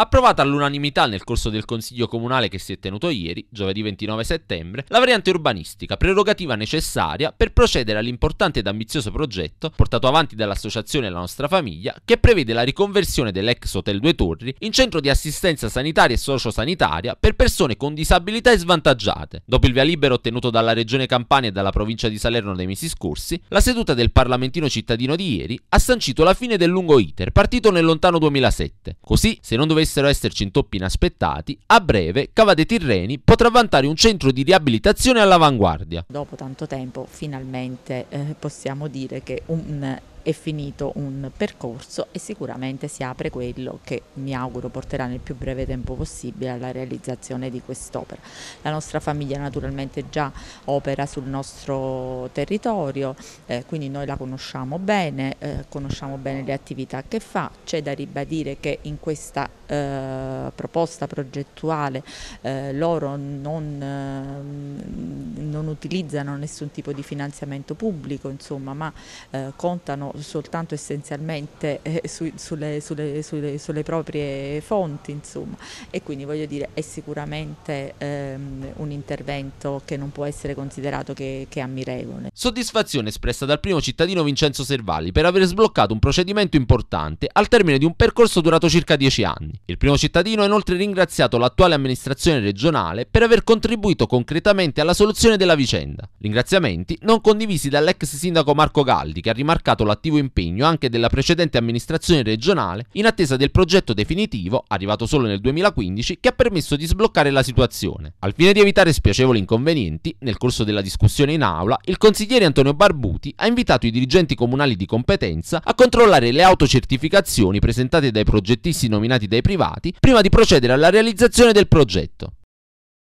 Approvata all'unanimità nel corso del Consiglio Comunale che si è tenuto ieri, giovedì 29 settembre, la variante urbanistica, prerogativa necessaria per procedere all'importante ed ambizioso progetto portato avanti dall'associazione La Nostra Famiglia, che prevede la riconversione dell'ex Hotel Due Torri in centro di assistenza sanitaria e sociosanitaria per persone con disabilità e svantaggiate. Dopo il via libero ottenuto dalla Regione Campania e dalla provincia di Salerno nei mesi scorsi, la seduta del Parlamentino cittadino di ieri ha sancito la fine del lungo iter partito nel lontano 2007. Così, se non dovesse dovessero esserci intoppi inaspettati, a breve Cava dei Tirreni potrà vantare un centro di riabilitazione all'avanguardia. Dopo tanto tempo finalmente eh, possiamo dire che un è finito un percorso e sicuramente si apre quello che mi auguro porterà nel più breve tempo possibile alla realizzazione di quest'opera. La nostra famiglia naturalmente già opera sul nostro territorio, eh, quindi noi la conosciamo bene, eh, conosciamo bene le attività che fa, c'è da ribadire che in questa eh, proposta progettuale eh, loro non eh, non utilizzano nessun tipo di finanziamento pubblico, insomma, ma eh, contano soltanto essenzialmente eh, su, sulle, sulle, sulle, sulle, proprie fonti. Insomma. E quindi voglio dire, è sicuramente ehm, un intervento che non può essere considerato che, che ammirevole. Soddisfazione espressa dal primo cittadino Vincenzo Servalli per aver sbloccato un procedimento importante al termine di un percorso durato circa dieci anni. Il primo cittadino ha inoltre ringraziato l'attuale amministrazione regionale per aver contribuito concretamente alla soluzione della della vicenda. Ringraziamenti non condivisi dall'ex sindaco Marco Galdi, che ha rimarcato l'attivo impegno anche della precedente amministrazione regionale in attesa del progetto definitivo, arrivato solo nel 2015, che ha permesso di sbloccare la situazione. Al fine di evitare spiacevoli inconvenienti, nel corso della discussione in aula, il consigliere Antonio Barbuti ha invitato i dirigenti comunali di competenza a controllare le autocertificazioni presentate dai progettisti nominati dai privati prima di procedere alla realizzazione del progetto.